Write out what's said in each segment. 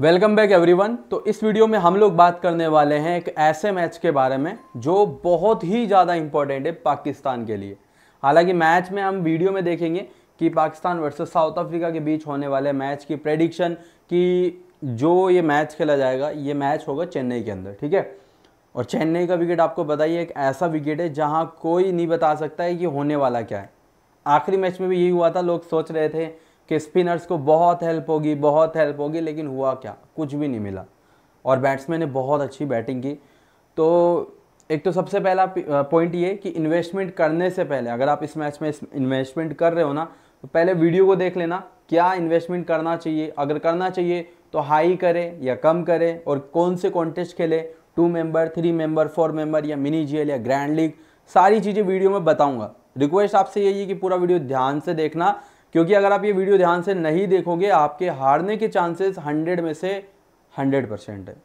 welcome back everyone तो इस video में हम लोग बात करने वाले हैं एक ऐसे मैच के बारे में जो बहुत ही ज़्यादा इम्पॉर्टेंट है पाकिस्तान के लिए हालांकि मैच में हम वीडियो में देखेंगे कि पाकिस्तान वर्सेस साउथ अफ्रीका के बीच होने वाले मैच की प्रेडिक्शन कि जो ये मैच खेला जाएगा ये मैच होगा चेन्नई के अंदर ठीक है और चेन्नई का विकेट आपको बताइए एक ऐसा विकेट है जहाँ कोई नहीं बता सकता है कि होने वाला क्या है आखिरी मैच में भी यही हुआ था लोग सोच रहे थे कि स्पिनर्स को बहुत हेल्प होगी बहुत हेल्प होगी लेकिन हुआ क्या कुछ भी नहीं मिला और बैट्समैन ने बहुत अच्छी बैटिंग की तो एक तो सबसे पहला पॉइंट ये कि इन्वेस्टमेंट करने से पहले अगर आप इस मैच में इन्वेस्टमेंट कर रहे हो ना तो पहले वीडियो को देख लेना क्या इन्वेस्टमेंट करना चाहिए अगर करना चाहिए तो हाई करें या कम करें और कौन से कॉन्टेस्ट खेले two member three member four member या मिनी जी या ग्रैंड लीग सारी चीज़ें वीडियो में बताऊंगा रिक्वेस्ट आपसे यही है कि पूरा वीडियो ध्यान से देखना क्योंकि अगर आप ये वीडियो ध्यान से नहीं देखोगे आपके हारने के चांसेस हंड्रेड में से हंड्रेड परसेंट है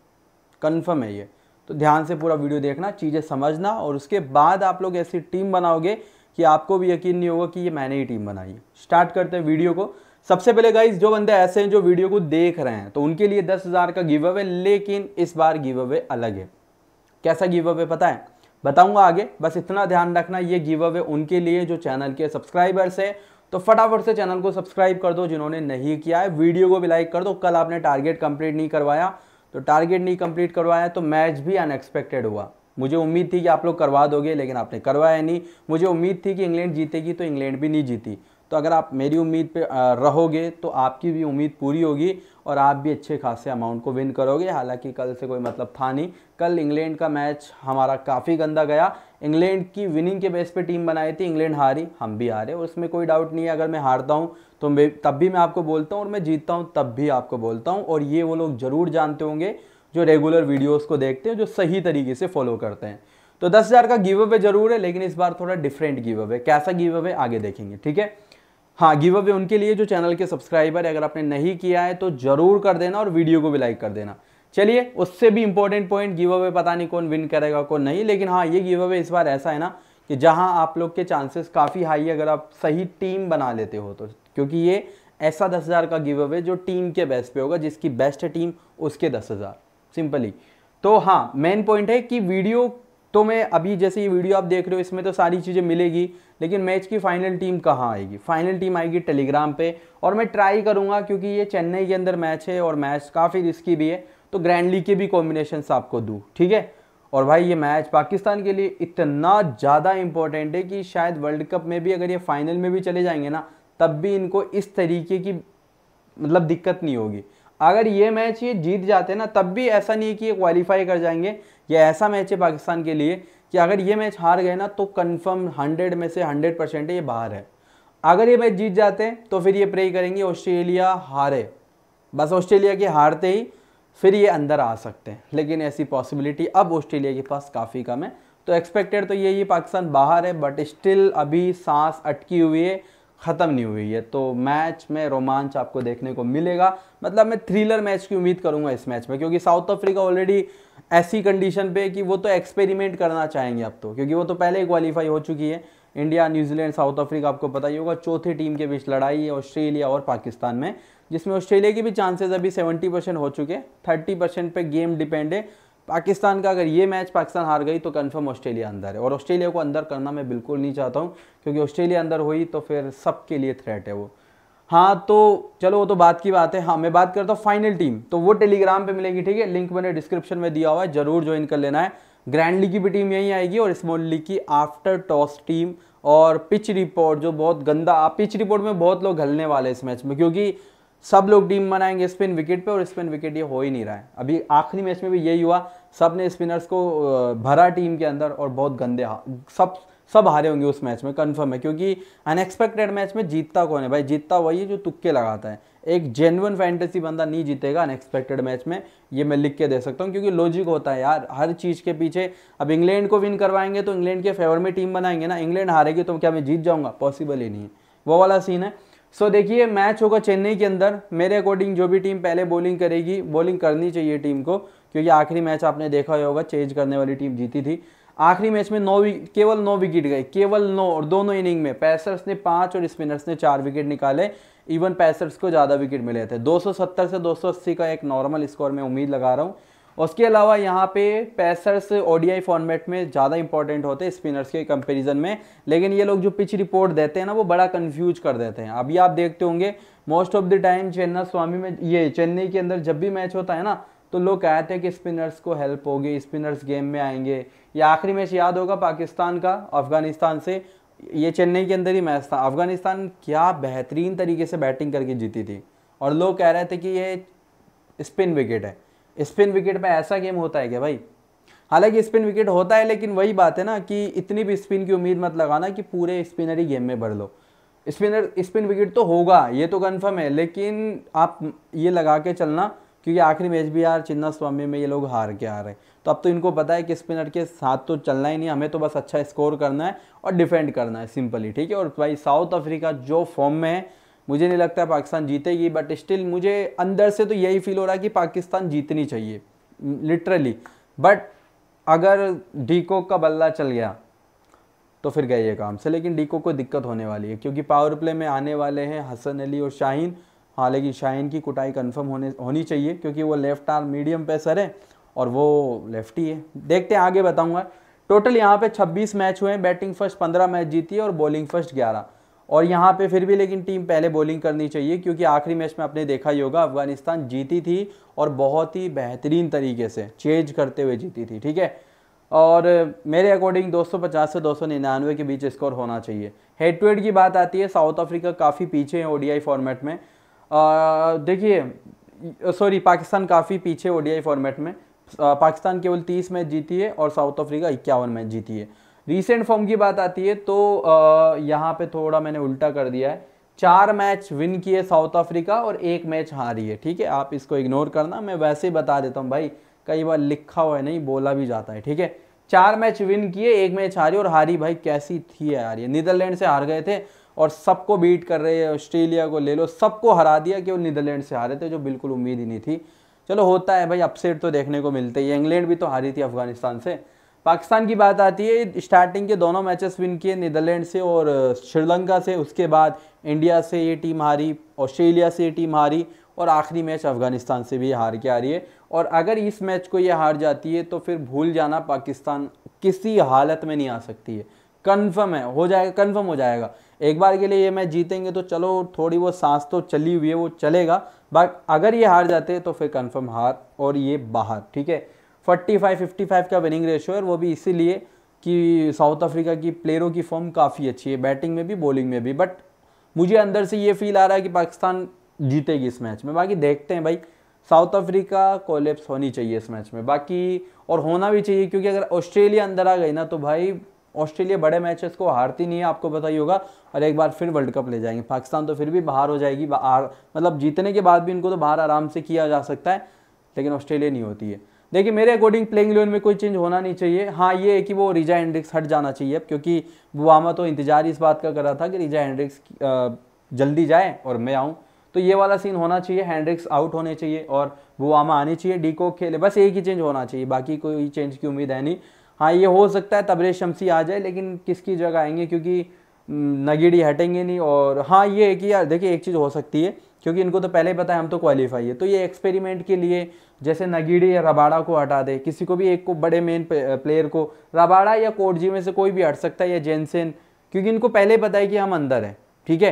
कन्फर्म है ये तो ध्यान से पूरा वीडियो देखना चीज़ें समझना और उसके बाद आप लोग ऐसी टीम बनाओगे कि आपको भी यकीन नहीं होगा कि ये मैंने ही टीम बनाई स्टार्ट करते हैं वीडियो को सबसे पहले गाइज जो बंदे ऐसे हैं जो वीडियो को देख रहे हैं तो उनके लिए दस हज़ार का गिव अवे लेकिन इस बार गिव अवे अलग है कैसा गिव अवे पता है बताऊंगा आगे बस इतना ध्यान रखना ये गिव अवे उनके लिए जो चैनल के सब्सक्राइबर्स हैं तो फटाफट से चैनल को सब्सक्राइब कर दो जिन्होंने नहीं किया है वीडियो को भी लाइक कर दो कल आपने टारगेट कंप्लीट नहीं करवाया तो टारगेट नहीं कंप्लीट करवाया तो मैच भी अनएक्सपेक्टेड हुआ मुझे उम्मीद थी कि आप लोग करवा दोगे लेकिन आपने करवाया नहीं मुझे उम्मीद थी कि इंग्लैंड जीतेगी तो इंग्लैंड भी नहीं जीती तो अगर आप मेरी उम्मीद पे रहोगे तो आपकी भी उम्मीद पूरी होगी और आप भी अच्छे खासे अमाउंट को विन करोगे हालांकि कल से कोई मतलब था नहीं कल इंग्लैंड का मैच हमारा काफ़ी गंदा गया इंग्लैंड की विनिंग के बेस पे टीम बनाई थी इंग्लैंड हारी हम भी हारे और उसमें कोई डाउट नहीं है अगर मैं हारता हूँ तो मैं तब भी मैं आपको बोलता हूँ और मैं जीतता हूँ तब भी आपको बोलता हूँ और ये वो लोग ज़रूर जानते होंगे जो रेगुलर वीडियोज़ को देखते हैं जो सही तरीके से फॉलो करते हैं तो दस हज़ार का गिव अवे जरूर है लेकिन इस बार थोड़ा डिफरेंट गिव अवे कैसा गिव अवे आगे देखेंगे ठीक है हाँ गिव अवे उनके लिए जो चैनल के सब्सक्राइबर है अगर आपने नहीं किया है तो ज़रूर कर देना और वीडियो को भी लाइक कर देना चलिए उससे भी इंपॉर्टेंट पॉइंट गिव अवे पता नहीं कौन विन करेगा कौन नहीं लेकिन हाँ ये गिव अवे इस बार ऐसा है ना कि जहाँ आप लोग के चांसेस काफ़ी हाई है अगर आप सही टीम बना लेते हो तो क्योंकि ये ऐसा दस हज़ार का गिव अवे जो टीम के बेस्ट पे होगा जिसकी बेस्ट टीम उसके दस हज़ार सिंपली तो हाँ मेन पॉइंट है कि वीडियो तो मैं अभी जैसे ये वीडियो आप देख रहे हो इसमें तो सारी चीज़ें मिलेगी लेकिन मैच की फाइनल टीम कहाँ आएगी फाइनल टीम आएगी टेलीग्राम पे और मैं ट्राई करूँगा क्योंकि ये चेन्नई के अंदर मैच है और मैच काफ़ी रिस्की भी है तो ग्रैंड लीग के भी कॉम्बिनेशन आपको दूँ ठीक है और भाई ये मैच पाकिस्तान के लिए इतना ज़्यादा इंपॉर्टेंट है कि शायद वर्ल्ड कप में भी अगर ये फाइनल में भी चले जाएंगे ना तब भी इनको इस तरीके की मतलब दिक्कत नहीं होगी अगर ये मैच ये जीत जाते हैं ना तब भी ऐसा नहीं है कि ये क्वालिफाई कर जाएंगे ये ऐसा मैच है पाकिस्तान के लिए कि अगर ये मैच हार गए ना तो कन्फर्म हंड्रेड में से हंड्रेड परसेंट ये बाहर है अगर ये मैच जीत जाते हैं तो फिर ये प्रे करेंगे ऑस्ट्रेलिया हारे बस ऑस्ट्रेलिया के हारते ही फिर ये अंदर आ सकते हैं लेकिन ऐसी पॉसिबिलिटी अब ऑस्ट्रेलिया के पास काफ़ी कम है तो एक्सपेक्टेड तो यही पाकिस्तान बाहर है बट स्टिल अभी सांस अटकी हुई है ख़त्म नहीं हुई है तो मैच में रोमांच आपको देखने को मिलेगा मतलब मैं थ्रिलर मैच की उम्मीद करूंगा इस मैच में क्योंकि साउथ अफ्रीका ऑलरेडी ऐसी कंडीशन पे कि वो तो एक्सपेरिमेंट करना चाहेंगे अब तो क्योंकि वो तो पहले ही क्वालिफाई हो चुकी है इंडिया न्यूजीलैंड साउथ अफ्रीका आपको पता ही होगा चौथी टीम के बीच लड़ाई है ऑस्ट्रेलिया और पाकिस्तान में जिसमें ऑस्ट्रेलिया के भी चांसेस अभी 70 परसेंट हो चुके हैं 30 परसेंट पर गेम डिपेंड है पाकिस्तान का अगर ये मैच पाकिस्तान हार गई तो कन्फर्म ऑस्ट्रेलिया अंदर है और ऑस्ट्रेलिया को अंदर करना मैं बिल्कुल नहीं चाहता हूँ क्योंकि ऑस्ट्रेलिया अंदर हुई तो फिर सबके लिए थ्रेट है वो हाँ तो चलो वो तो बात की बात है हाँ मैं बात करता हूँ फाइनल टीम तो वो टेलीग्राम पे मिलेगी ठीक है लिंक मैंने डिस्क्रिप्शन में दिया हुआ है जरूर ज्वाइन कर लेना है ग्रैंड लीग की भी टीम यहीं आएगी और स्मॉल लीग की आफ्टर टॉस टीम और पिच रिपोर्ट जो बहुत गंदा पिच रिपोर्ट में बहुत लोग घलने वाले इस मैच में क्योंकि सब लोग टीम बनाएंगे स्पिन विकेट पर और स्पिन विकेट ये हो ही नहीं रहा है अभी आखिरी मैच में भी यही हुआ सब ने स्पिनर्स को भरा टीम के अंदर और बहुत गंदे हाँ, सब सब हारे होंगे उस मैच में कन्फर्म है क्योंकि अनएक्सपेक्टेड मैच में जीतता कौन है भाई जीतता वही है जो तुक्के लगाता है एक जेनवन फैंटेसी बंदा नहीं जीतेगा अनएक्सपेक्टेड मैच में ये मैं लिख के दे सकता हूँ क्योंकि लॉजिक होता है यार हर चीज़ के पीछे अब इंग्लैंड को विन करवाएंगे तो इंग्लैंड के फेवर में टीम बनाएंगे ना इंग्लैंड हारेगी तो क्या मैं जीत जाऊँगा पॉसिबल ही नहीं है वो वाला सीन है सो देखिए मैच होगा चेन्नई के अंदर मेरे अकॉर्डिंग जो भी टीम पहले बॉलिंग करेगी बॉलिंग करनी चाहिए टीम को क्योंकि आखिरी मैच आपने देखा ही होगा चेंज करने वाली टीम जीती थी आखिरी मैच में नौ केवल नौ विकेट गए केवल नौ और दोनों इनिंग में पैसर्स ने पाँच और स्पिनर्स ने चार विकेट निकाले इवन पैसर्स को ज़्यादा विकेट मिले थे 270 से 280 का एक नॉर्मल स्कोर मैं उम्मीद लगा रहा हूँ उसके अलावा यहाँ पे पैसर्स ओडीआई फॉर्मेट में ज़्यादा इंपॉर्टेंट होते हैं स्पिनर्स के कंपेरिजन में लेकिन ये लोग जो पिच रिपोर्ट देते हैं ना वो बड़ा कन्फ्यूज कर देते हैं अभी आप देखते होंगे most of the time Chinnaswamy में ये चेन्नई के अंदर जब भी मैच होता है ना तो लोग कहते हैं कि स्पिनर्स को हेल्प होगी स्पिनर्स गेम में आएंगे ये आखिरी मैच याद होगा पाकिस्तान का अफगानिस्तान से ये चेन्नई के अंदर ही मैच था अफगानिस्तान क्या बेहतरीन तरीके से बैटिंग करके जीती थी और लोग कह रहे थे कि ये स्पिन विकेट है स्पिन विकेट में ऐसा गेम होता है क्या भाई हालांकि स्पिन विकेट होता है लेकिन वही बात है ना कि इतनी भी स्पिन की उम्मीद मत लगाना कि पूरे स्पिनर ही गेम में भर लो स्पिनर स्पिन विकेट तो होगा ये तो कन्फर्म है लेकिन आप ये लगा के चलना क्योंकि आखिरी मैच भी यार चिन्ना स्वामी में ये लोग हार के आ रहे हैं तो अब तो इनको पता है कि स्पिनर के साथ तो चलना ही नहीं हमें तो बस अच्छा स्कोर करना है और डिफेंड करना है सिंपली ठीक है और भाई साउथ अफ्रीका जो फॉर्म में है मुझे नहीं लगता पाकिस्तान जीतेगी बट स्टिल मुझे अंदर से तो यही फील हो रहा है कि पाकिस्तान जीतनी चाहिए लिटरली बट अगर डीको का बल्ला चल गया तो फिर गए ये काम से लेकिन डीको को दिक्कत होने वाली है क्योंकि पावर प्ले में आने वाले हैं हसन अली और शाहीन हाँ, लेकिन शाइन की कुटाई कन्फर्म होने होनी चाहिए क्योंकि वो लेफ्ट आर्म मीडियम पेसर है और वो लेफ्टी है देखते हैं आगे बताऊंगा टोटल यहाँ पे 26 मैच हुए हैं बैटिंग फर्स्ट 15 मैच जीती है और बॉलिंग फर्स्ट 11 और यहाँ पे फिर भी लेकिन टीम पहले बॉलिंग करनी चाहिए क्योंकि आखिरी मैच में आपने देखा ही होगा अफगानिस्तान जीती थी और बहुत ही बेहतरीन तरीके से चेंज करते हुए जीती थी ठीक है और मेरे अकॉर्डिंग 250 से 299 के बीच स्कोर होना चाहिए हेड टू हेड की बात आती है साउथ अफ्रीका काफ़ी पीछे है ओडीआई फॉर्मेट में देखिए सॉरी पाकिस्तान काफ़ी पीछे ओडीआई फॉर्मेट में पाकिस्तान केवल 30 मैच जीती है और साउथ अफ्रीका इक्यावन मैच जीती है रीसेंट फॉर्म की बात आती है तो यहाँ पे थोड़ा मैंने उल्टा कर दिया है चार मैच विन किए साउथ अफ्रीका और एक मैच हारी है ठीक है आप इसको इग्नोर करना मैं वैसे ही बता देता हूँ भाई कई बार लिखा हुआ है नहीं बोला भी जाता है ठीक है चार मैच विन किए एक मैच हारी और हारी भाई कैसी थी यार ये नीदरलैंड से हार गए थे और सबको बीट कर रहे हैं ऑस्ट्रेलिया को ले लो सबको हरा दिया कि वो नीदरलैंड से हारे थे जो बिल्कुल उम्मीद ही नहीं थी चलो होता है भाई अपसेट तो देखने को मिलते ही इंग्लैंड भी तो हारी थी अफगानिस्तान से पाकिस्तान की बात आती है स्टार्टिंग के दोनों मैचेस विन किए नीदरलैंड से और श्रीलंका से उसके बाद इंडिया से ये टीम हारी ऑस्ट्रेलिया से ये टीम हारी और आखिरी मैच अफगानिस्तान से भी हार के आ रही है और अगर इस मैच को ये हार जाती है तो फिर भूल जाना पाकिस्तान किसी हालत में नहीं आ सकती है कन्फर्म है हो जाएगा कन्फर्म हो जाएगा एक बार के लिए ये मैच जीतेंगे तो चलो थोड़ी वो सांस तो चली हुई है वो चलेगा बट अगर ये हार जाते तो फिर कन्फर्म हार और ये बाहर ठीक है फोर्टी फाइव फिफ्टी फाइव का विनिंग रेशो है वो भी इसीलिए कि साउथ अफ्रीका की प्लेयरों की फॉर्म काफ़ी अच्छी है बैटिंग में भी बॉलिंग में भी बट मुझे अंदर से ये फील आ रहा है कि पाकिस्तान जीतेगी इस मैच में बाकी देखते हैं भाई साउथ अफ्रीका कोलेप्स होनी चाहिए इस मैच में बाकी और होना भी चाहिए क्योंकि अगर ऑस्ट्रेलिया अंदर आ गई ना तो भाई ऑस्ट्रेलिया बड़े मैचेस को हारती नहीं है आपको पता ही होगा और एक बार फिर वर्ल्ड कप ले जाएंगे पाकिस्तान तो फिर भी बाहर हो जाएगी बाहर मतलब जीतने के बाद भी इनको तो बाहर आराम से किया जा सकता है लेकिन ऑस्ट्रेलिया नहीं होती है देखिए मेरे अकॉर्डिंग प्लेइंग इलेवन में कोई चेंज होना नहीं चाहिए हाँ ये है कि वो रिजा हेंड्रिक्स हट जाना चाहिए क्योंकि बुआमा तो इंतजार इस बात का कर रहा था कि रिजा हेंड्रिक्स जल्दी जाए और मैं आऊँ तो ये वाला सीन होना चाहिए हैंड्रिक्स आउट होने चाहिए और बुआमा आनी चाहिए डी को खेले बस एक ही चेंज होना चाहिए बाकी कोई चेंज की उम्मीद है नहीं हाँ ये हो सकता है तबरेज शमसी आ जाए लेकिन किसकी जगह आएंगे क्योंकि नगीड़ी हटेंगे नहीं और हाँ ये है कि यार देखिए एक चीज़ हो सकती है क्योंकि इनको तो पहले ही पता है हम तो क्वालिफाई है तो ये एक्सपेरिमेंट के लिए जैसे नगीड़ी या रबाड़ा को हटा दे किसी को भी एक को बड़े मेन प्लेयर को रबाड़ा या कोटजी में से कोई भी हट सकता है या जेनसेन क्योंकि इनको पहले पता है कि हम अंदर हैं ठीक है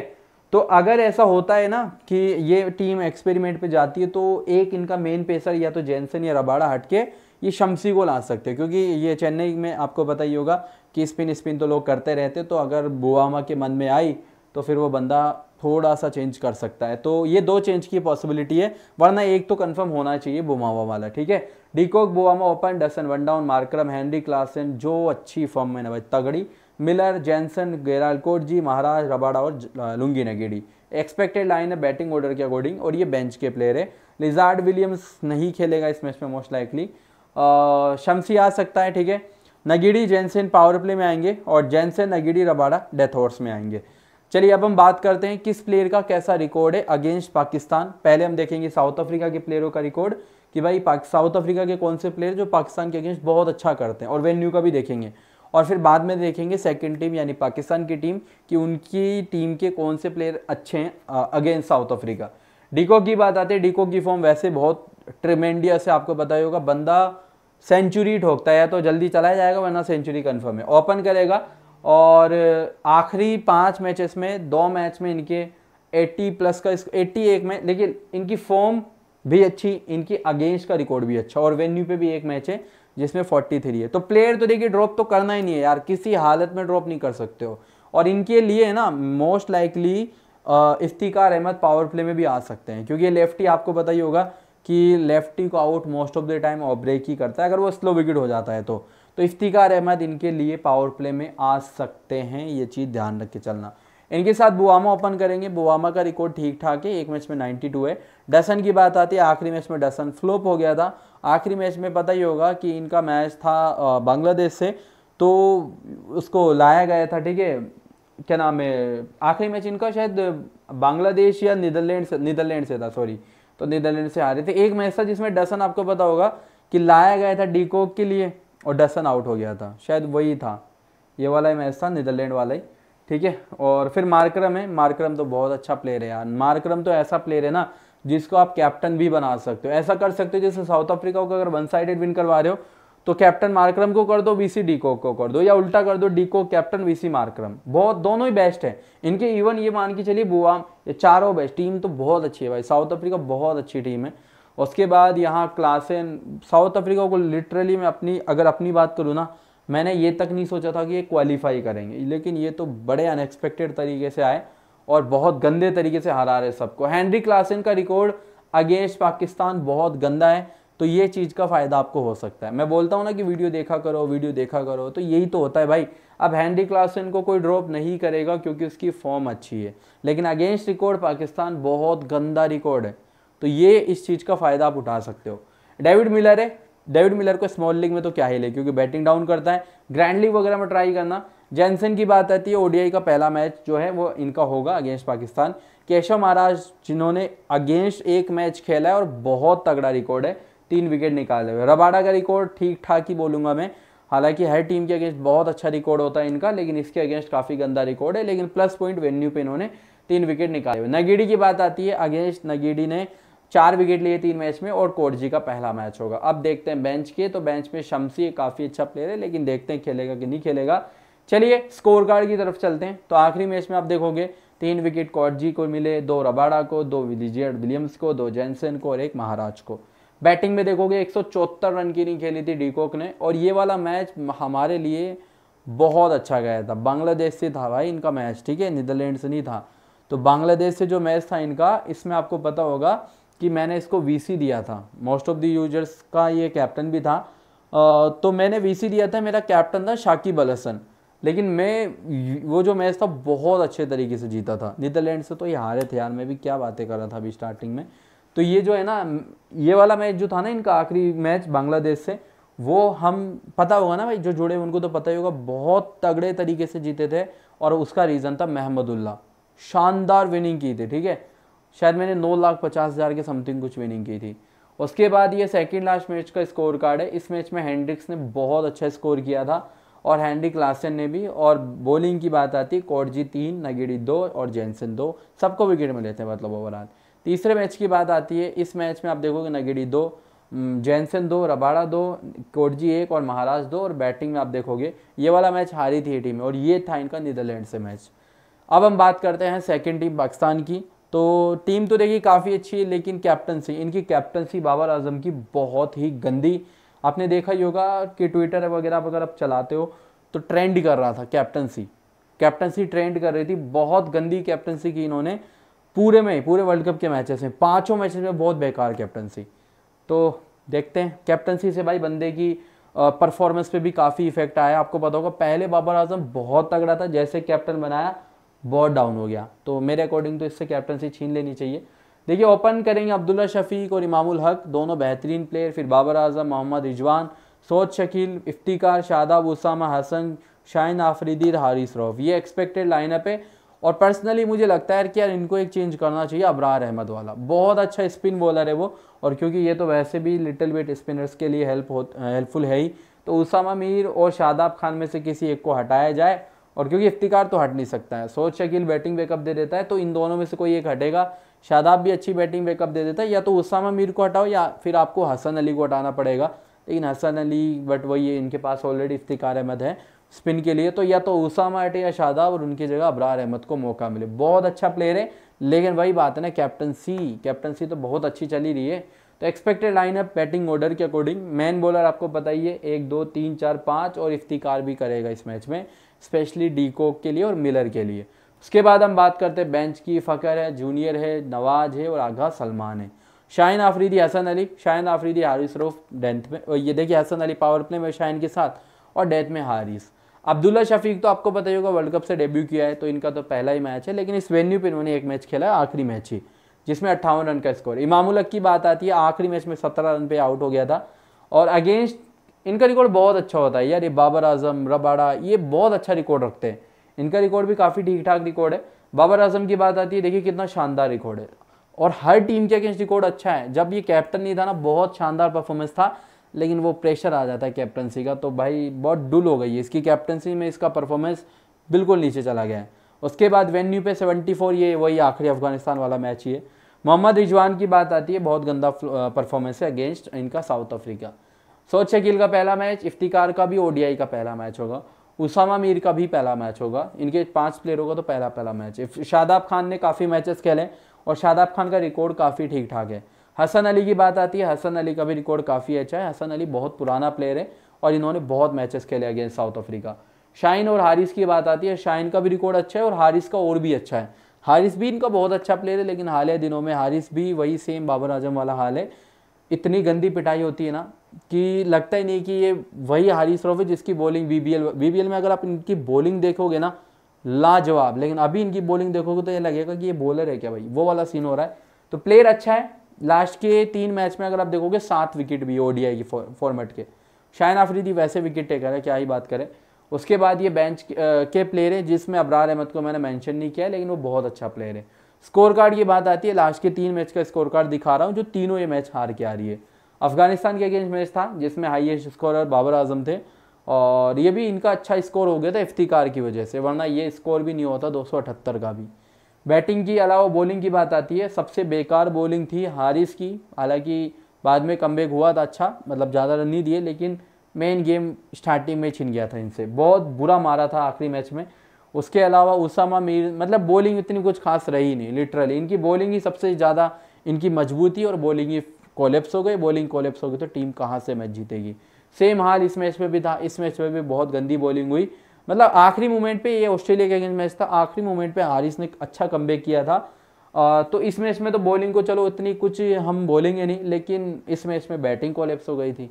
तो अगर ऐसा होता है ना कि ये टीम एक्सपेरिमेंट पे जाती है तो एक इनका मेन पेसर या तो जेनसन या रबाड़ा हटके ये शमसी को ला सकते हो क्योंकि ये चेन्नई में आपको पता ही होगा कि स्पिन स्पिन तो लोग करते रहते तो अगर बुआमा के मन में आई तो फिर वो बंदा थोड़ा सा चेंज कर सकता है तो ये दो चेंज की पॉसिबिलिटी है वरना एक तो कंफर्म होना चाहिए बुमावा वाला ठीक है de Kock Bavuma open Dussen one down Markram Henry Klaasen जो अच्छी फॉर्म में ना तगड़ी Miller Jansen Gerald Coetzee Maharaj Rabada और लुंगी नगेडी एक्सपेक्टेड लाइन है बैटिंग ऑर्डर के अकॉर्डिंग और ये बेंच के प्लेयर है लिजार्ड विलियम्स नहीं खेलेगा इस मैच में मोस्ट लाइकली शमसी आ सकता है ठीक है नगीडी जैनसेन पावर प्ले में आएंगे और Jansen Ngidi Rabada death overs में आएंगे चलिए अब हम बात करते हैं किस प्लेयर का कैसा रिकॉर्ड है अगेंस्ट पाकिस्तान पहले हम देखेंगे साउथ अफ्रीका के प्लेयरों का रिकॉर्ड कि भाई साउथ अफ्रीका के कौन से प्लेयर जो पाकिस्तान के अगेंस्ट बहुत अच्छा करते हैं और वेन्यू का भी देखेंगे और फिर बाद में देखेंगे सेकेंड टीम यानी पाकिस्तान की टीम कि उनकी टीम के कौन से प्लेयर अच्छे हैं अगेंस्ट साउथ अफ्रीका डिको की बात आती है डिको की फॉर्म वैसे बहुत ट्रिमेंडिया से आपको बताया होगा बंदा सेंचुरी ठोकता है या तो जल्दी चलाया जाएगा वरना सेंचुरी कन्फर्म है ओपन करेगा और आखिरी पाँच मैचेस में दो मैच में इनके 80 प्लस का 81 में लेकिन इनकी फॉर्म भी अच्छी इनकी अगेंस्ट का रिकॉर्ड भी अच्छा और वेन्यू पे भी एक मैच है जिसमें 43 है तो प्लेयर तो देखिए ड्रॉप तो करना ही नहीं है यार किसी हालत में ड्रॉप नहीं कर सकते हो और इनके लिए ना most likely Iftikhar Ahmed power play में भी आ सकते हैं क्योंकि ये लेफ्टी आपको पता ही होगा कि लेफ्टी को out most of the time और ब्रेक ही करता है अगर वो स्लो विकेट हो जाता है तो तो इफ्तिकार अहमद इनके लिए पावर प्ले में आ सकते हैं ये चीज़ ध्यान रख के चलना इनके साथ बुआमा ओपन करेंगे बुआमा का रिकॉर्ड ठीक ठाक है एक मैच में 92 है डसन की बात आती है आखिरी मैच में डसन फ्लोप हो गया था आखिरी मैच में पता ही होगा कि इनका मैच था बांग्लादेश से तो उसको लाया गया था ठीक है क्या नाम है आखिरी मैच इनका शायद बांग्लादेश या नीदरलैंड से नीदरलैंड से था सॉरी तो नीदरलैंड से हारे थे एक मैच था जिसमें डसन आपको पता होगा कि लाया गया था कोक के लिए और डसन आउट हो गया था शायद वही था ये वाला ही मैच था नीदरलैंड वाला ही ठीक है और फिर मार्क्रम है मार्क्रम तो बहुत अच्छा प्लेयर है यार मार्क्रम तो ऐसा प्लेयर है ना जिसको आप कैप्टन भी बना सकते हो ऐसा कर सकते हो जैसे साउथ अफ्रीका को अगर वन साइडेड विन करवा रहे हो तो कैप्टन मार्क्रम को कर दो वीसी डीकोक को कर दो या उल्टा कर दो डीकोक कैप्टन वीसी मार्क्रम बहुत दोनों ही बेस्ट हैं इनके इवन ये मान के चलिए बुआम ये चारों बेस्ट टीम तो बहुत अच्छी है भाई साउथ अफ्रीका बहुत अच्छी टीम है उसके बाद यहाँ क्लासें साउथ अफ्रीका को लिटरली मैं अपनी अगर अपनी बात करूँ ना मैंने ये तक नहीं सोचा था कि ये क्वालिफाई करेंगे लेकिन ये तो बड़े अनएक्सपेक्टेड तरीके से आए और बहुत गंदे तरीके से हरा रहे सबको हैंनरी क्लासन का रिकॉर्ड अगेंस्ट पाकिस्तान बहुत गंदा है तो ये चीज़ का फ़ायदा आपको हो सकता है मैं बोलता हूँ ना कि वीडियो देखा करो वीडियो देखा करो तो यही तो होता है भाई अब हैंडी क्लासन को कोई ड्रॉप नहीं करेगा क्योंकि उसकी फॉर्म अच्छी है लेकिन अगेंस्ट रिकॉर्ड पाकिस्तान बहुत गंदा रिकॉर्ड है तो ये इस चीज़ का फ़ायदा आप उठा सकते हो डेविड मिलर है डेविड मिलर को स्मॉल लीग में तो क्या ही ले क्योंकि बैटिंग डाउन करता है ग्रैंड लीग वगैरह में ट्राई करना जैनसन की बात आती है ओडीआई का पहला मैच जो है वो इनका होगा अगेंस्ट पाकिस्तान केशव महाराज जिन्होंने अगेंस्ट एक मैच खेला है और बहुत तगड़ा रिकॉर्ड है तीन विकेट निकाले हुए रबाडा का रिकॉर्ड ठीक ठाक ही बोलूंगा मैं हालांकि हर टीम के अगेंस्ट बहुत अच्छा रिकॉर्ड होता है इनका लेकिन इसके अगेंस्ट काफ़ी गंदा रिकॉर्ड है लेकिन प्लस पॉइंट वेन्यू पे इन्होंने तीन विकेट निकाले हुए नगीडी की बात आती है अगेंस्ट नगीडी ने चार विकेट लिए तीन मैच में और कोटजी का पहला मैच होगा अब देखते हैं बेंच के तो बेंच में शमसी काफ़ी अच्छा प्लेयर है लेकिन देखते हैं खेलेगा कि नहीं खेलेगा चलिए स्कोर कार्ड की तरफ चलते हैं तो आखिरी मैच में आप देखोगे तीन विकेट कॉटजी को मिले दो रबाड़ा को दो विजय विलियम्स को दो जैनसन को और एक महाराज को बैटिंग में देखोगे एक रन की नहीं खेली थी डीकॉक ने और ये वाला मैच हमारे लिए बहुत अच्छा गया था बांग्लादेश से था भाई इनका मैच ठीक है नीदरलैंड से नहीं था तो बांग्लादेश से जो मैच था इनका इसमें आपको पता होगा कि मैंने इसको वीसी दिया था मोस्ट ऑफ द यूजर्स का ये कैप्टन भी था आ, तो मैंने वीसी दिया था मेरा कैप्टन था शाकिब अल हसन लेकिन मैं वो जो मैच था बहुत अच्छे तरीके से जीता था नीदरलैंड से तो ये हारे थे यार मैं भी क्या बातें कर रहा था अभी स्टार्टिंग में तो ये जो है ना ये वाला मैच जो था ना इनका आखिरी मैच बांग्लादेश से वो हम पता होगा ना भाई जो जुड़े उनको तो पता ही होगा बहुत तगड़े तरीके से जीते थे और उसका रीज़न था महमदुल्ला शानदार विनिंग की थी ठीक है शायद मैंने नौ लाख पचास हज़ार के समथिंग कुछ विनिंग की थी उसके बाद ये सेकेंड लास्ट मैच का स्कोर कार्ड है इस मैच में हैंड्रिक्स ने बहुत अच्छा स्कोर किया था और हैंड्रिक लासन ने भी और बॉलिंग की बात आती कोटजी तीन नगेड़ी दो और जैनसन दो सबको विकेट मिले थे मतलब ओवरऑल तीसरे मैच की बात आती है इस मैच में आप देखोगे नगेड़ी दो जैनसन दो रबाड़ा दो कोटजी एक और महाराज दो और बैटिंग में आप देखोगे ये वाला मैच हारी थी टीम और ये था इनका नीदरलैंड से मैच अब हम बात करते हैं सेकेंड टीम पाकिस्तान की तो टीम तो देखिए काफ़ी अच्छी है लेकिन कैप्टनसी इनकी कैप्टनसी बाबर आजम की बहुत ही गंदी आपने देखा ही होगा कि ट्विटर वगैरह अगर आप चलाते हो तो ट्रेंड कर रहा था कैप्टनसी कैप्टनसी ट्रेंड कर रही थी बहुत गंदी कैप्टनसी की इन्होंने पूरे में पूरे वर्ल्ड कप के मैचेस में पाँचों मैचेस में बहुत बेकार कैप्टनसी तो देखते हैं कैप्टनसी से भाई बंदे की परफॉर्मेंस पे भी काफ़ी इफेक्ट आया आपको पता होगा पहले बाबर आजम बहुत तगड़ा था जैसे कैप्टन बनाया बहुत डाउन हो गया तो मेरे अकॉर्डिंग तो इससे कैप्टनसी छीन लेनी चाहिए देखिए ओपन करेंगे अब्दुल्ला शफीक और इमामुल हक दोनों बेहतरीन प्लेयर फिर बाबर आजम मोहम्मद रिजवान सोच शकील इफ्तिकार शादाब उसामा हसन शाइन आफरीदी हारिस रॉफ ये एक्सपेक्टेड लाइनअप है और पर्सनली मुझे लगता है कि यार इनको एक चेंज करना चाहिए अबरार अहमद वाला बहुत अच्छा स्पिन बॉलर है वो और क्योंकि ये तो वैसे भी लिटिल बिट स्पिनर्स के लिए हेल्प हो हेल्पफुल है ही तो उसामा मीर और शादाब खान में से किसी एक को हटाया जाए और क्योंकि इफ्तिकार तो हट नहीं सकता है सोच शकील बैटिंग बैकअप दे देता है तो इन दोनों में से कोई एक हटेगा शादाब भी अच्छी बैटिंग बैकअप दे देता है या तो उसामा मीर को हटाओ या फिर आपको हसन अली को हटाना पड़ेगा लेकिन हसन अली बट वही इनके पास ऑलरेडी इफ्तिकार अहमद है स्पिन के लिए तो या तो उसामा अटे या शादाब और उनकी जगह अबरार अहमद को मौका मिले बहुत अच्छा प्लेयर है लेकिन वही बात है ना कैप्टनसी कैप्टनसी तो बहुत अच्छी चली रही है तो एक्सपेक्टेड लाइनअप बैटिंग ऑर्डर के अकॉर्डिंग मेन बॉलर आपको बताइए एक दो तीन चार पाँच और इफ्तिकार भी करेगा इस मैच में स्पेशली कोक के लिए और मिलर के लिए उसके बाद हम बात करते हैं बेंच की फ़कर है जूनियर है नवाज है और आगा सलमान है शाहन आफरीदी हसन अली शाहन आफरीदी हारिस रोफ़ डेंथ में ये देखिए हसन अली पावर प्ले में शाहन के साथ और डेथ में हारिस अब्दुल्ला शफीक तो आपको पता ही होगा वर्ल्ड कप से डेब्यू किया है तो इनका तो पहला ही मैच है लेकिन इस वेन्यू पर इन्होंने एक मैच खेला है आखिरी मैच ही जिसमें अट्ठावन रन का स्कोर इमामुल हक की बात आती है आखिरी मैच में सत्रह रन पे आउट हो गया था और अगेंस्ट इनका रिकॉर्ड बहुत अच्छा होता है यार ये बाबर आजम रबाड़ा ये बहुत अच्छा रिकॉर्ड रखते हैं इनका रिकॉर्ड भी काफ़ी ठीक ठाक रिकॉर्ड है बाबर आजम की बात आती है देखिए कितना शानदार रिकॉर्ड है और हर टीम के अगेंस्ट रिकॉर्ड अच्छा है जब ये कैप्टन नहीं था ना बहुत शानदार परफॉर्मेंस था लेकिन वो प्रेशर आ जाता है कैप्टनसी का तो भाई बहुत डुल हो गई है इसकी कैप्टनसी में इसका परफॉर्मेंस बिल्कुल नीचे चला गया है उसके बाद वेन्यू पे 74 ये वही आखिरी अफगानिस्तान वाला मैच ही है मोहम्मद रिजवान की बात आती है बहुत गंदा परफॉर्मेंस है अगेंस्ट इनका साउथ अफ्रीका सोच शकील का पहला मैच इफ्तिकार का भी ओडीआई का पहला मैच होगा उसामा मीर का भी पहला मैच होगा इनके पांच प्लेयरों का तो पहला पहला मैच शादाब खान ने काफ़ी मैचेस खेले और शादाब खान का रिकॉर्ड काफ़ी ठीक ठाक है हसन अली की बात आती है हसन अली का भी रिकॉर्ड काफ़ी अच्छा है हसन अली बहुत पुराना प्लेयर है और इन्होंने बहुत मैचेस खेले अगेंस्ट साउथ अफ्रीका शाइन और हारिस की बात आती है शाइन का भी रिकॉर्ड अच्छा है और हारिस का और भी अच्छा है हारिस भी इनका बहुत अच्छा प्लेयर है लेकिन हाल दिनों में हारिस भी वही सेम बाबर आजम वाला हाल है इतनी गंदी पिटाई होती है ना कि लगता ही नहीं कि ये वही हारिस रॉफ है जिसकी बॉलिंग वी बी में अगर आप इनकी बॉलिंग देखोगे ना लाजवाब लेकिन अभी इनकी बॉलिंग देखोगे तो ये लगेगा कि ये बॉलर है क्या भाई वो वाला सीन हो रहा है तो प्लेयर अच्छा है लास्ट के तीन मैच में अगर आप देखोगे सात विकेट भी ओडीआई की फॉर्मेट के शाहन आफरीदी वैसे विकेट टेकर है क्या ही बात करें उसके बाद ये बेंच के प्लेयर हैं जिसमें अबरार अहमद को मैंने मेंशन नहीं किया लेकिन वो बहुत अच्छा प्लेयर है स्कोर कार्ड ये बात आती है लास्ट के तीन मैच का स्कोर कार्ड दिखा रहा हूँ जो तीनों ये मैच हार के आ रही है अफगानिस्तान के अगेंस्ट मैच था जिसमें हाइएस्ट स्कोरर बाबर आजम थे और ये भी इनका अच्छा स्कोर हो गया था इफ्तिकार की वजह से वरना ये स्कोर भी नहीं होता दो का भी बैटिंग के अलावा बॉलिंग की बात आती है सबसे बेकार बॉलिंग थी हारिस की हालांकि बाद में कम हुआ था अच्छा मतलब ज़्यादा रन नहीं दिए लेकिन मेन गेम स्टार्टिंग में छिन गया था इनसे बहुत बुरा मारा था आखिरी मैच में उसके अलावा उसामा मीर मतलब बॉलिंग इतनी कुछ खास रही नहीं लिटरली इनकी बॉलिंग ही सबसे ज़्यादा इनकी मजबूती और बॉलिंग ही कोलेप्स हो गई बॉलिंग कोलेप्स हो गई तो टीम कहाँ से मैच जीतेगी सेम हाल इस मैच में भी था इस मैच में भी बहुत गंदी बॉलिंग हुई मतलब आखिरी मोमेंट पे ये ऑस्ट्रेलिया के अगेंस्ट मैच था आखिरी मोमेंट पे हारिस ने अच्छा कम किया था आ, तो इस मैच में तो बॉलिंग को चलो इतनी कुछ हम बोलेंगे नहीं लेकिन इस मैच में बैटिंग कोलेप्स हो गई थी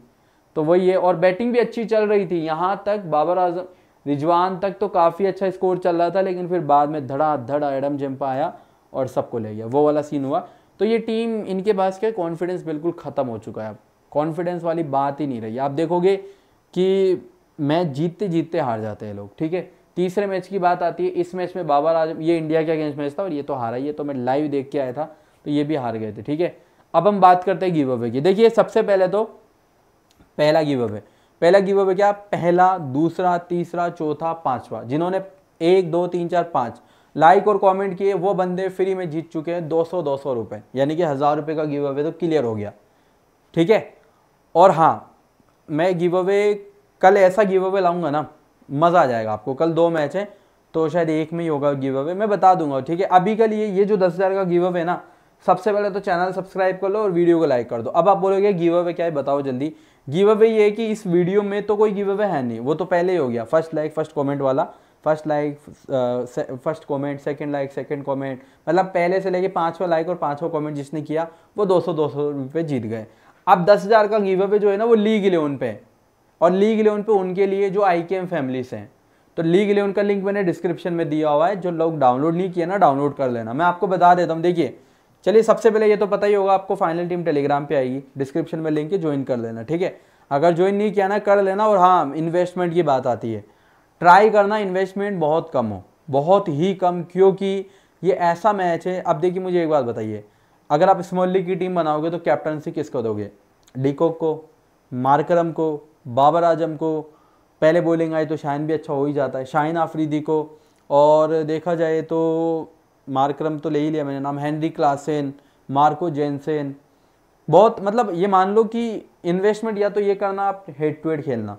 तो वही है और बैटिंग भी अच्छी चल रही थी यहाँ तक बाबर आजम रिजवान तक तो काफ़ी अच्छा स्कोर चल रहा था लेकिन फिर बाद में धड़ाधड़ एडम जम्पा आया और सबको ले गया वो वाला सीन हुआ तो ये टीम इनके पास क्या कॉन्फिडेंस बिल्कुल ख़त्म हो चुका है अब कॉन्फिडेंस वाली बात ही नहीं रही आप देखोगे कि मैच जीतते जीतते हार जाते हैं लोग ठीक है तीसरे मैच की बात आती है इस मैच में बाबर आजम ये इंडिया के अगेंस्ट मैच था और ये तो हारा ही है तो मैं लाइव देख के आया था तो ये भी हार गए थे ठीक है अब हम बात करते हैं गिव अवे की देखिए सबसे पहले तो पहला गिव अवे पहला गिव अवे क्या पहला दूसरा तीसरा चौथा पांचवा जिन्होंने एक दो तीन चार पाँच लाइक और कमेंट किए वो बंदे फ्री में जीत चुके हैं दो सौ दो सौ रुपए यानी कि हज़ार रुपए का गिव अवे तो क्लियर हो गया ठीक है और हाँ मैं गिव अवे कल ऐसा गिव अवे लाऊंगा ना मज़ा आ जाएगा आपको कल दो मैच हैं तो शायद एक में ही होगा गिव अवे मैं बता दूंगा ठीक है अभी के लिए ये जो दस हज़ार का गिव अवे ना सबसे पहले तो चैनल सब्सक्राइब कर लो और वीडियो को लाइक कर दो अब आप बोलोगे गिव अवे क्या है बताओ जल्दी गिव अवे ये है कि इस वीडियो में तो कोई गिव अवे है नहीं वो तो पहले ही हो गया फर्स्ट लाइक फर्स्ट कॉमेंट वाला first like first comment second like second comment मतलब पहले से लेके पाँचवा लाइक और पाँचवा कॉमेंट जिसने किया वो दो सौ जीत गए अब दस हज़ार का गिव अवे जो है ना वो लीग इलेवन पे और लीग इलेवन पे उनके लिए जो आई के एम फैमिलीस हैं तो लीग इलेवन का लिंक मैंने डिस्क्रिप्शन में दिया हुआ है जो लोग डाउनलोड नहीं किया ना डाउनलोड कर लेना मैं आपको बता देता हूँ देखिए चलिए सबसे पहले ये तो पता ही होगा आपको फाइनल टीम टेलीग्राम पर आएगी डिस्क्रिप्शन में लिंक है ज्वाइन कर लेना ठीक है अगर ज्वाइन नहीं किया ना कर लेना और हाँ इन्वेस्टमेंट की बात आती है ट्राई करना इन्वेस्टमेंट बहुत कम हो बहुत ही कम क्योंकि ये ऐसा मैच है अब देखिए मुझे एक बात बताइए अगर आप स्मॉल लीग की टीम बनाओगे तो कैप्टनसी किसको दोगे डीकॉक को मार्करम को बाबर आजम को पहले बॉलिंग आई तो शाइन भी अच्छा हो ही जाता है शाइन आफरीदी को और देखा जाए तो मार्क्रम तो ले ही लिया मैंने नाम हैंनरी क्लासेन मार्को जेनसेन बहुत मतलब ये मान लो कि इन्वेस्टमेंट या तो ये करना आप हेड टू हेड खेलना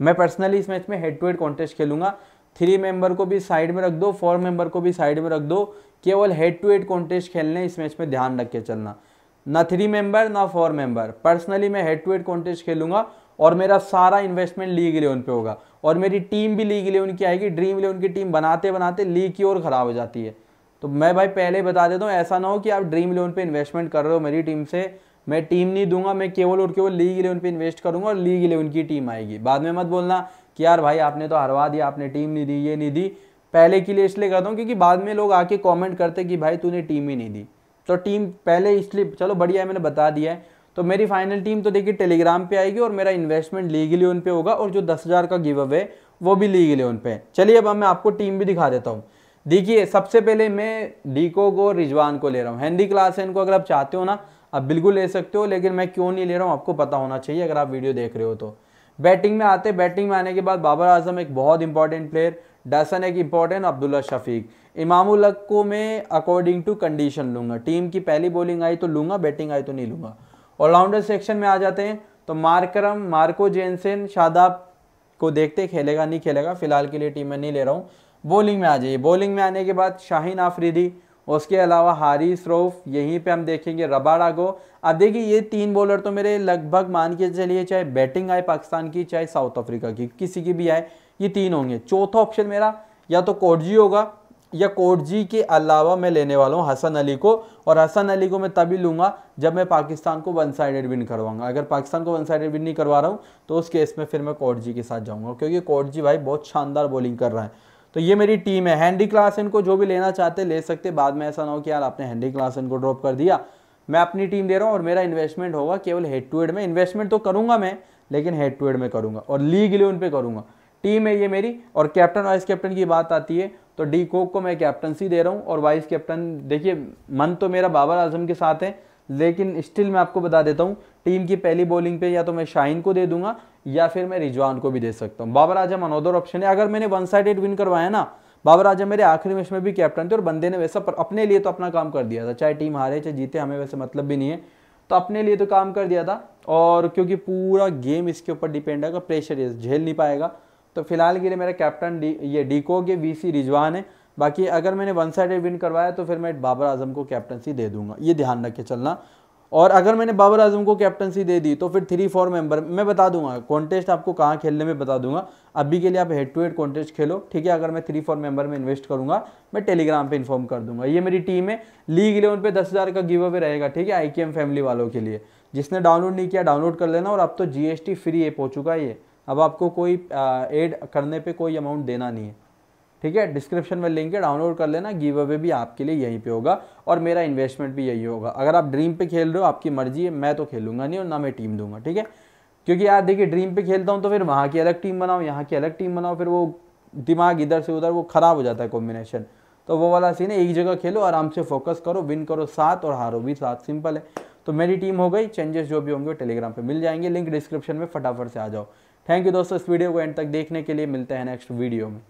मैं पर्सनली इस मैच में हेड टू हेड कॉन्टेस्ट खेलूंगा थ्री मेंबर को भी साइड में रख दो फोर मेंबर को भी साइड में रख दो केवल हेड टू हेड कॉन्टेस्ट खेलने इस मैच में ध्यान रख के चलना ना थ्री मेंबर ना फोर मेंबर पर्सनली मैं हेड टू हेड कॉन्टेस्ट खेलूंगा और मेरा सारा इन्वेस्टमेंट लीग इलेवन पे होगा और मेरी टीम भी लीग इलेवन की आएगी ड्रीम इलेवन की टीम बनाते बनाते लीग की ओर ख़राब हो जाती है तो मैं भाई पहले बता देता हूँ ऐसा ना हो कि आप ड्रीम इलेवन पे इन्वेस्टमेंट कर रहे हो मेरी टीम से मैं टीम नहीं दूंगा मैं केवल और केवल लीग इलेवन पे इन्वेस्ट करूंगा और लीग इलेवन की टीम आएगी बाद में मत बोलना कि यार भाई आपने तो हरवा दिया आपने टीम नहीं दी ये नहीं दी पहले के लिए इसलिए करता हूँ क्योंकि बाद में लोग आके कॉमेंट करते कि भाई तूने टीम ही नहीं दी तो टीम पहले इसलिए चलो बढ़िया है मैंने बता दिया है तो मेरी फाइनल टीम तो देखिए टेलीग्राम पे आएगी और मेरा इन्वेस्टमेंट लीगली उन पे होगा और जो दस हज़ार का गिव अवे वो भी लीगली उन पे चलिए अब मैं आपको टीम भी दिखा देता हूँ देखिए सबसे पहले मैं डीको को रिजवान को ले रहा हूँ हैंडी क्लास है इनको अगर आप चाहते हो ना आप बिल्कुल ले सकते हो लेकिन मैं क्यों नहीं ले रहा हूँ आपको पता होना चाहिए अगर आप वीडियो देख रहे हो तो बैटिंग में आते बैटिंग में आने के बाद बाबर आजम एक बहुत इंपॉर्टेंट प्लेयर डसन एक इंपॉर्टेंट अब्दुल्ला शफीक इमामुल को मैं अकॉर्डिंग टू कंडीशन लूँगा टीम की पहली बॉलिंग आई तो लूँगा बैटिंग आई तो नहीं लूँगा ऑलराउंडर सेक्शन में आ जाते हैं तो मार्करम मार्को जेनसेन शादाब को देखते खेलेगा नहीं खेलेगा फिलहाल के लिए टीम में नहीं ले रहा हूँ बॉलिंग में आ जाइए बॉलिंग में आने के बाद शाहीन आफरीदी उसके अलावा हारी रऊफ यहीं पे हम देखेंगे रबाड़ा को अब देखिए ये तीन बॉलर तो मेरे लगभग मान के चलिए चाहे बैटिंग आए पाकिस्तान की चाहे साउथ अफ्रीका की किसी की भी आए ये तीन होंगे चौथा ऑप्शन मेरा या तो कोडजी होगा या जी के अलावा मैं लेने वाला हूँ हसन अली को और हसन अली को मैं तभी लूँगा जब मैं पाकिस्तान को वन साइडेड विन करवाऊंगा अगर पाकिस्तान को वन साइडेड विन नहीं करवा रहा हूँ तो उस केस में फिर मैं जी के साथ जाऊँगा क्योंकि जी भाई बहुत शानदार बॉलिंग कर रहा है तो ये मेरी टीम है हैंडी क्लासन को जो भी लेना चाहते ले सकते बाद में ऐसा ना हो कि यार आपने हैंडी क्लासन को ड्रॉप कर दिया मैं अपनी टीम दे रहा हूँ और मेरा इन्वेस्टमेंट होगा केवल हेड टू हेड में इन्वेस्टमेंट तो करूँगा मैं लेकिन हेड टू हेड में करूँगा और लीग इलेवन पे करूँगा टीम है ये मेरी और कैप्टन वाइस कैप्टन की बात आती है तो डी कोक को मैं कैप्टनसी दे रहा हूँ और वाइस कैप्टन देखिए मन तो मेरा बाबर आजम के साथ है लेकिन स्टिल मैं आपको बता देता हूँ टीम की पहली बॉलिंग पे या तो मैं शाहीन को दे दूंगा या फिर मैं रिजवान को भी दे सकता हूँ बाबर आजम अनोदर ऑप्शन है अगर मैंने वन साइडेड विन करवाया ना बाबर आजम मेरे आखिरी मैच में भी कैप्टन थे और बंदे ने वैसा अपने लिए तो अपना काम कर दिया था चाहे टीम हारे चाहे जीते हमें वैसे मतलब भी नहीं है तो अपने लिए तो काम कर दिया था और क्योंकि पूरा गेम इसके ऊपर डिपेंड है प्रेशर झेल नहीं पाएगा तो फिलहाल के लिए मेरा कैप्टन डी ये डीको के वीसी रिजवान है बाकी अगर मैंने वन साइडेड विन करवाया तो फिर मैं बाबर आजम को कैप्टनसी दे दूंगा ये ध्यान रख के चलना और अगर मैंने बाबर आजम को कैप्टनसी दे दी तो फिर थ्री फोर मेंबर मैं बता दूंगा कॉन्टेस्ट आपको कहाँ खेलने में बता दूंगा अभी के लिए आप हेड टू हेड कॉन्टेस्ट खेलो ठीक है अगर मैं थ्री फोर मेंबर में इन्वेस्ट करूंगा मैं टेलीग्राम पे इन्फॉर्म कर दूंगा ये मेरी टीम है लीग लेवल पे दस हज़ार का गिव अवे रहेगा ठीक है आई फैमिली वालों के लिए जिसने डाउनलोड नहीं किया डाउनलोड कर लेना और अब तो जी फ्री ऐप हो चुका है ये अब आपको कोई ऐड करने पे कोई अमाउंट देना नहीं है ठीक है डिस्क्रिप्शन में लिंक है डाउनलोड कर लेना गिव अवे भी आपके लिए यहीं पे होगा और मेरा इन्वेस्टमेंट भी यही होगा अगर आप ड्रीम पे खेल रहे हो आपकी मर्जी है मैं तो खेलूंगा नहीं और ना मैं टीम दूंगा ठीक है क्योंकि यार देखिए ड्रीम पे खेलता हूँ तो फिर वहाँ की अलग टीम बनाओ यहाँ की अलग टीम बनाओ फिर वो दिमाग इधर से उधर वो ख़राब हो जाता है कॉम्बिनेशन तो वो वाला सीन है एक जगह खेलो आराम से फोकस करो विन करो सात और हारो भी सात सिंपल है तो मेरी टीम हो गई चेंजेस जो भी होंगे टेलीग्राम पर मिल जाएंगे लिंक डिस्क्रिप्शन में फटाफट से आ जाओ थैंक यू दोस्तों इस वीडियो को एंड तक देखने के लिए मिलते हैं नेक्स्ट वीडियो में